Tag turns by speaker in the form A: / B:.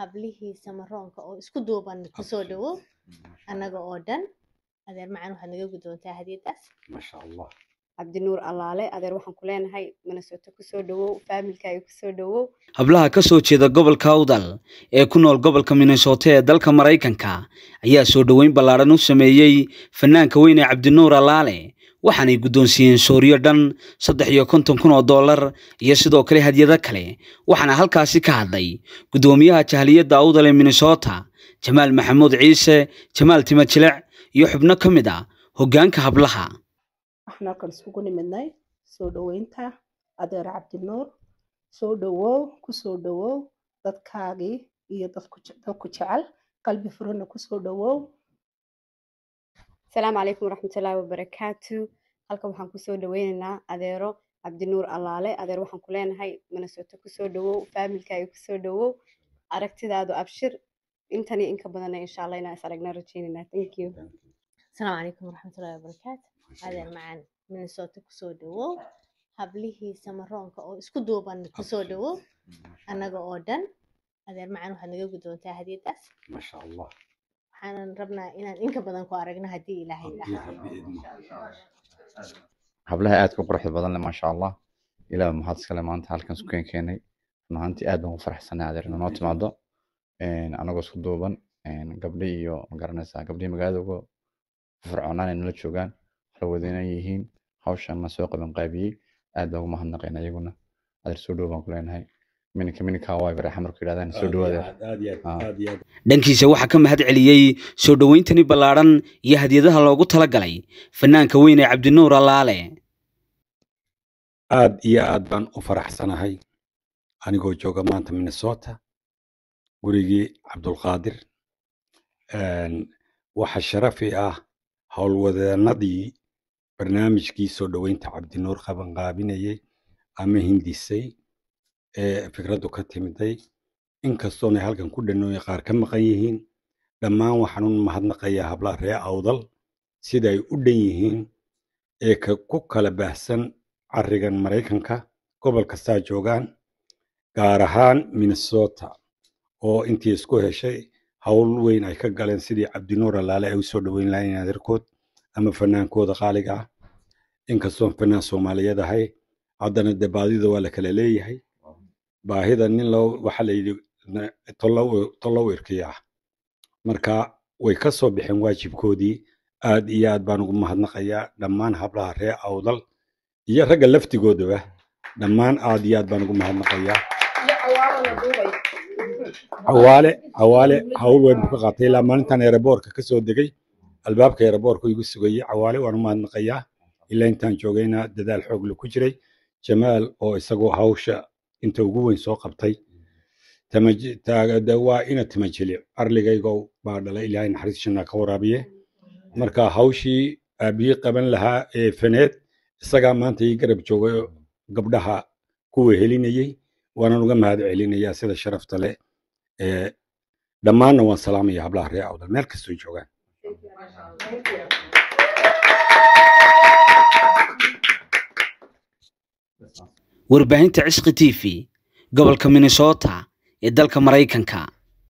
A: hablihii samaroonka oo isku duuban kusoo dhawow annaga oo dhan adeer macaan waxaad naga gudi doontaa cabdinuur allaale adeer waxaan ku leenahay minnesota kusoo dhawow faamilkaaga kusoo dhawow
B: hablaha ka soo jeeda gobolka awdal ee ku nool gobolka minnesota ee dalka maraykanka ayaa soo dhoweyn ballaadhan u sameeyey fanaanka weyn ee cabdinuur allaale waxaanay guddoonsiiyeen sooriyo dhan saddex iyo konton kun oo doollar iyo sidoo kale hadyado kale waxaana halkaasi ka hadlay guddoomiyaha jahliyadda awdale minnesota jamaal maxamuud ciise jamaal timajilec iyo xubno ka mid ah hoggaanka hablaha
A: waxaan halkan isugu nimidnay soo dhoweynta adeer cabdinuur soo dhowow ku soo dhowow dadkaagii iyo dadku jecel qalbi furana kusoo dhowow asalaamu calaykum waraxmat wabarakaatu halkan waxaan kusoo dhaweyneynaa adeero cabdinuur allaale adeer waxaan ku leenahay minnesota kusoo dhawow faamilkaaga kusoo dhawow aragtidaadu abshir intan inka badanna insha allah inaan is aragna rajeynayna thank you asalaamu calaykum waraxmatullahi wabarakaatu adeer macaan minnesota kusoo dhawow hablihii samaroonka oo isku duuban kusoo dhawow annaga oo dhan adeer macaan waxaad naga guddoontaa hadiyadaas maasha allah waxaanan rabnaa inaan inka badan ku aragno haddii
B: ilaahay
C: hablaha aadka quruxda badanle maasha allah ilaa mahad iskale maanta halkan sukeen keenay run ahaantii aad baan u faraxsanaa adeer inoo timaado anagoo isku duuban gabdhi iyo magaranaysaa gabdhihii magaalada uga fircoonaan ay nala joogaan halwadeynan yihiin hawshan na soo qaban qaabiyey aad baan ugu mahadnaqeen ayaguna adeer soo dhow baan ku leenahay
B: dhankiisa waxaa ka mahad celiyey soo dhoweyntani ballaadhan iyo hadyadaha loogu tala galay fanaanka weyne cabdinuur allaale
C: aad iyo aad baan u faraxsanahay anigoo jooga maanta minnesota gurigii cabdulqaadir waxa sharafi ah howlwadeennadii barnaamijkii soo dhoweynta cabdinuur qabanqaabinayey ama hindisay ee fikraddu ka timiday inkastoonay halkan ku dhanooye qaar ka maqan yihiin dhammaan waxaanuun mahadnaqayaa hablaha ree awdal sida ay u dhan yihiin ee ku kala baahsan carigan maraykanka gobol kastaa joogaan gaar ahaan minnesota oo intii isku heshay howl weyn ay ka galeen sidii cabdinuur alaale ay usoo dhaweyn lahayn adeerkood ama fanaankooda qaaliga ah inkastoon fanaan soomaaliyeed ahay haddana dee baadida waa la kala leeyahay baahida nin waxaa layidhi tollowerkiya ah. marka way ka soo baxeen waajibkoodii aad iyo aad baan ugu mahadnaqayaa dhammaan hablaha ree awdal iyo ragga laftigoodaba ah, dhammaan aad iyo aad baan ugu mahadnaqayaa cawaale cawaale hawl weyn ku qaatay ilaa maalintan eeraboorka ka soo degay albaabka eeraboorka igu sugayay cawaale waan u mahadnaqayaa ilaa intaan joogayna dadaal xoog ku jiray jamaal oo isagu hawsha inta ugu weyn soo qabtay waa ina tamajilic arligaygow baa dhalay ilaahay naxariis shanaa ka waraabiye marka hawshii aabiyii qaban lahaa ee faneed isagaa maanta ii garab joogay gabdhaha ku wehelinayey waanan uga mahad celinayaa sida sharafta leh ee dhammaanna waan salaamaya hablaha reer awdal meel kastoy joogaan
B: warbaahinta cishqi t v gobolka minnesota ee dalka maraykanka